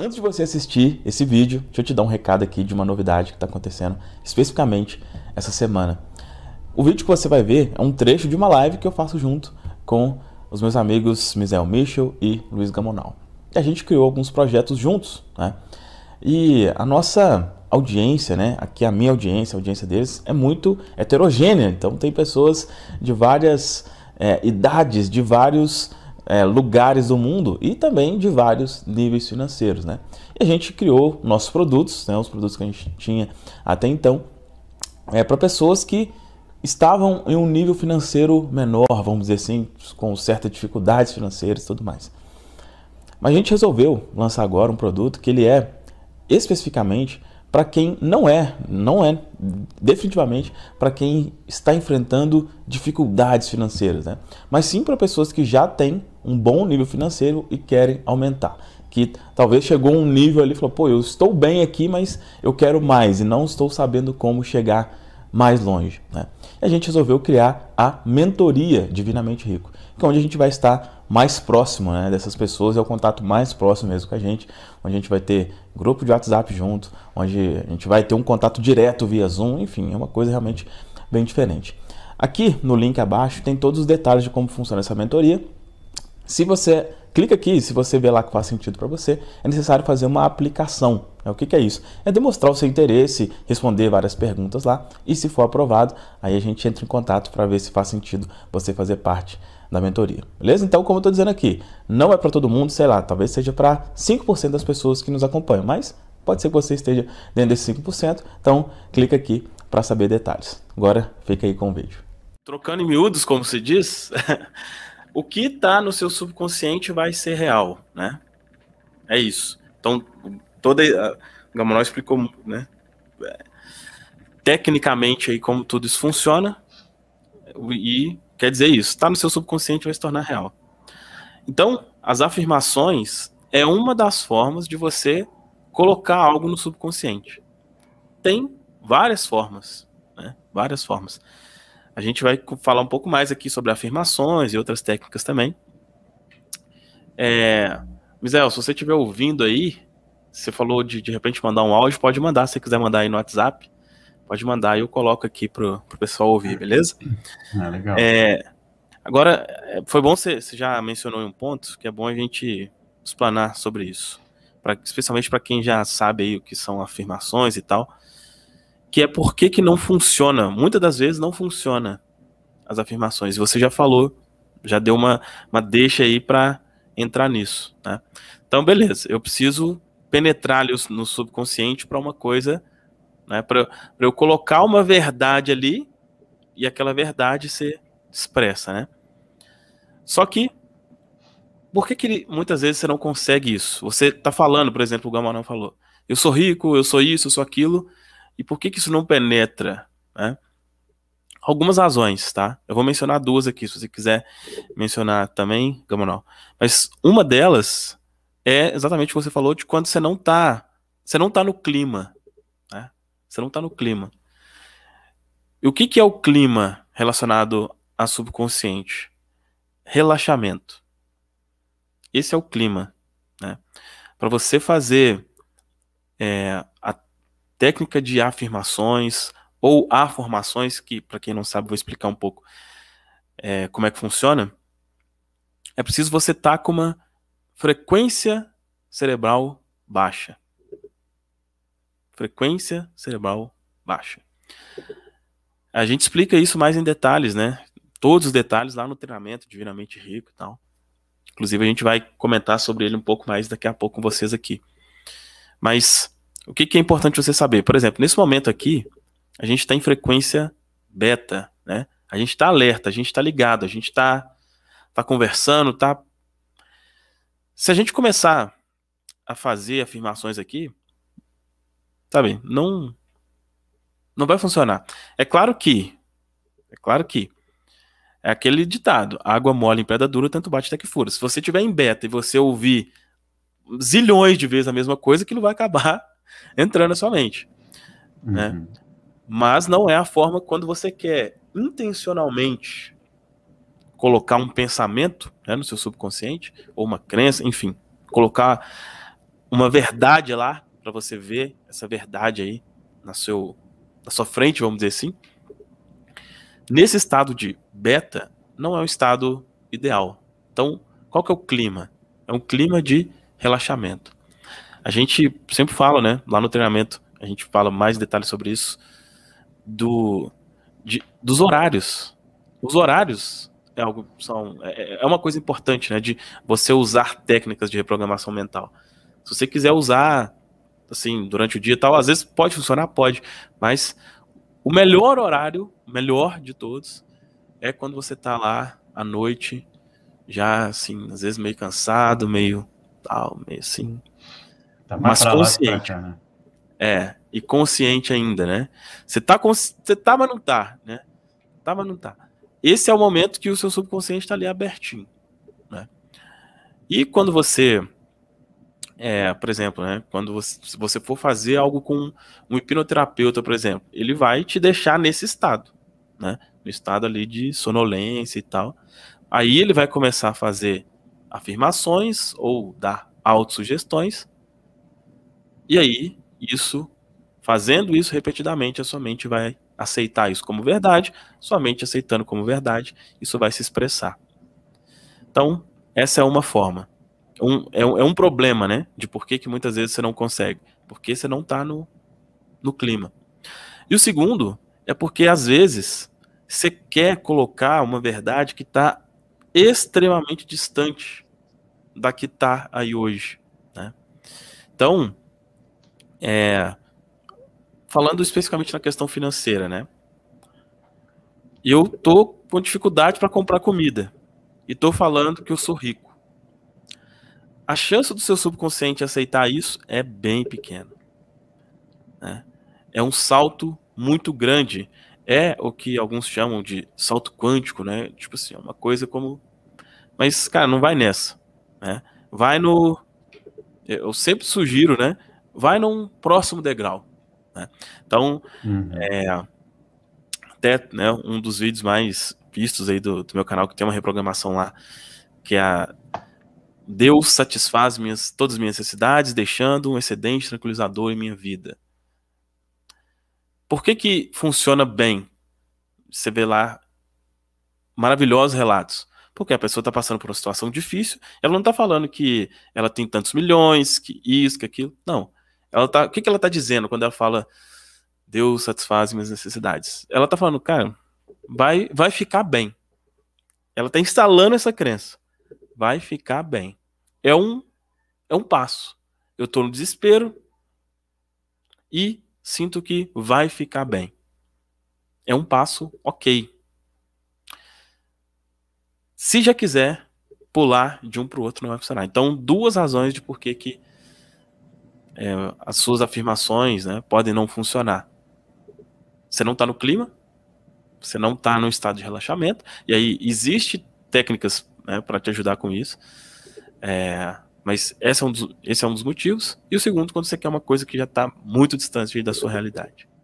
Antes de você assistir esse vídeo, deixa eu te dar um recado aqui de uma novidade que está acontecendo especificamente essa semana. O vídeo que você vai ver é um trecho de uma live que eu faço junto com os meus amigos Mizel Michel e Luiz Gamonal. E a gente criou alguns projetos juntos, né? E a nossa audiência, né? Aqui a minha audiência, a audiência deles é muito heterogênea. Então tem pessoas de várias é, idades, de vários é, lugares do mundo e também de vários níveis financeiros, né? E a gente criou nossos produtos, né, os produtos que a gente tinha até então, é, para pessoas que estavam em um nível financeiro menor, vamos dizer assim, com certas dificuldades financeiras e tudo mais. Mas a gente resolveu lançar agora um produto que ele é especificamente para quem não é, não é definitivamente para quem está enfrentando dificuldades financeiras, né? Mas sim para pessoas que já têm um bom nível financeiro e querem aumentar. Que talvez chegou um nível ali e falou, pô, eu estou bem aqui, mas eu quero mais e não estou sabendo como chegar mais longe. Né? E a gente resolveu criar a mentoria Divinamente Rico, que é onde a gente vai estar mais próximo né, dessas pessoas, é o contato mais próximo mesmo com a gente, onde a gente vai ter grupo de WhatsApp junto, onde a gente vai ter um contato direto via Zoom, enfim, é uma coisa realmente bem diferente. Aqui no link abaixo tem todos os detalhes de como funciona essa mentoria. Se você clica aqui, se você vê lá que faz sentido para você, é necessário fazer uma aplicação né? O que, que é isso? É demonstrar o seu interesse, responder várias perguntas lá e, se for aprovado, aí a gente entra em contato para ver se faz sentido você fazer parte da mentoria. Beleza? Então, como eu estou dizendo aqui, não é para todo mundo, sei lá, talvez seja para 5% das pessoas que nos acompanham, mas pode ser que você esteja dentro desses 5%. Então, clica aqui para saber detalhes. Agora, fica aí com o vídeo. Trocando em miúdos, como se diz, o que está no seu subconsciente vai ser real, né? É isso. Então, toda a Gamonal explicou, né? Tecnicamente aí como tudo isso funciona e quer dizer isso, está no seu subconsciente vai se tornar real. Então, as afirmações é uma das formas de você colocar algo no subconsciente. Tem várias formas, né? Várias formas. A gente vai falar um pouco mais aqui sobre afirmações e outras técnicas também. É, Misael, se você estiver ouvindo aí, você falou de de repente mandar um áudio, pode mandar. Se você quiser mandar aí no WhatsApp, pode mandar e eu coloco aqui pro, pro pessoal ouvir, beleza? Ah, legal. É, agora, é, foi bom você, você já mencionou um ponto que é bom a gente explanar sobre isso, pra, especialmente para quem já sabe aí o que são afirmações e tal, que é por que, que não funciona. Muitas das vezes não funciona as afirmações. E você já falou, já deu uma, uma deixa aí para entrar nisso, né? Então, beleza, eu preciso penetrar ali no subconsciente para uma coisa, né, para eu colocar uma verdade ali e aquela verdade ser expressa, né? Só que por que, que muitas vezes você não consegue isso? Você está falando, por exemplo, o Gamarão falou, eu sou rico, eu sou isso, eu sou aquilo, e por que, que isso não penetra? Né? Algumas razões, tá? Eu vou mencionar duas aqui, se você quiser mencionar também, Gamonal. Mas uma delas é exatamente o que você falou de quando você não está você não tá no clima, né? Você não está no clima. E o que que é o clima relacionado a subconsciente? Relaxamento. Esse é o clima, né? Para você fazer é, a técnica de afirmações ou afirmações que para quem não sabe vou explicar um pouco é, como é que funciona. É preciso você estar tá com uma frequência cerebral baixa. Frequência cerebral baixa. A gente explica isso mais em detalhes, né? Todos os detalhes lá no treinamento Divinamente Rico e tal. Inclusive, a gente vai comentar sobre ele um pouco mais daqui a pouco com vocês aqui. Mas o que, que é importante você saber? Por exemplo, nesse momento aqui, a gente está em frequência beta, né? A gente está alerta, a gente está ligado, a gente está tá conversando, está se a gente começar a fazer afirmações aqui, sabe, não não vai funcionar. É claro que é claro que é aquele ditado, água mole em pedra dura, tanto bate até que fura. Se você tiver em beta e você ouvir zilhões de vezes a mesma coisa, aquilo vai acabar entrando na sua mente, né? Uhum. Mas não é a forma quando você quer intencionalmente colocar um pensamento né, no seu subconsciente, ou uma crença, enfim, colocar uma verdade lá para você ver essa verdade aí na, seu, na sua frente, vamos dizer assim. Nesse estado de beta, não é um estado ideal. Então, qual que é o clima? É um clima de relaxamento. A gente sempre fala, né, lá no treinamento, a gente fala mais detalhes sobre isso, do, de, dos horários. Os horários é algo são é, é, é uma coisa importante, né, de você usar técnicas de reprogramação mental. Se você quiser usar assim durante o dia e tal, às vezes pode funcionar, pode, mas o melhor horário, o melhor de todos, é quando você tá lá à noite, já assim, às vezes meio cansado, meio tal, meio assim. Tá mas consciente. Cá, né? É, e consciente ainda, né? Você tá, consci... você tá, mas não tá, né? Tá, mas não tá esse é o momento que o seu subconsciente está ali abertinho. Né? E quando você, é, por exemplo, né, quando você, se você for fazer algo com um hipnoterapeuta, por exemplo, ele vai te deixar nesse estado, né, no estado ali de sonolência e tal. Aí ele vai começar a fazer afirmações ou dar autossugestões. E aí, isso, fazendo isso repetidamente, a sua mente vai aceitar isso como verdade, somente aceitando como verdade, isso vai se expressar. Então, essa é uma forma. Um, é, um, é, um, problema, né? De por que, que muitas vezes você não consegue. Porque você não está no, no clima. E o segundo é porque, às vezes, você quer colocar uma verdade que está extremamente distante da que está aí hoje. Né? Então, é, falando especificamente na questão financeira, né? eu tô com dificuldade para comprar comida. E tô falando que eu sou rico. A chance do seu subconsciente aceitar isso é bem pequena. Né? É um salto muito grande. É o que alguns chamam de salto quântico, né? Tipo assim, é uma coisa como. Mas, cara, não vai nessa. Né? Vai no. Eu sempre sugiro, né? Vai num próximo degrau. Né? Então, uhum. é, até né, um dos vídeos mais vistos aí do, do, meu canal, que tem uma reprogramação lá, que é a Deus satisfaz minhas, todas as minhas necessidades, deixando um excedente tranquilizador em minha vida. Por que que funciona bem? Você vê lá maravilhosos relatos. Porque a pessoa está passando por uma situação difícil, ela não está falando que ela tem tantos milhões, que isso, que aquilo. Não. Ela tá, o que, que ela tá dizendo quando ela fala Deus satisfaz minhas necessidades? Ela tá falando, cara, vai, vai ficar bem. Ela tá instalando essa crença. Vai ficar bem. É um, é um passo. Eu tô no desespero e sinto que vai ficar bem. É um passo ok. Se já quiser pular de um para o outro, não vai funcionar. Então, duas razões de por que, que é, as suas afirmações né, podem não funcionar. Você não está no clima, você não está no estado de relaxamento, e aí existem técnicas né, para te ajudar com isso, é, mas esse é, um dos, esse é um dos motivos. E o segundo, quando você quer uma coisa que já está muito distante da sua realidade.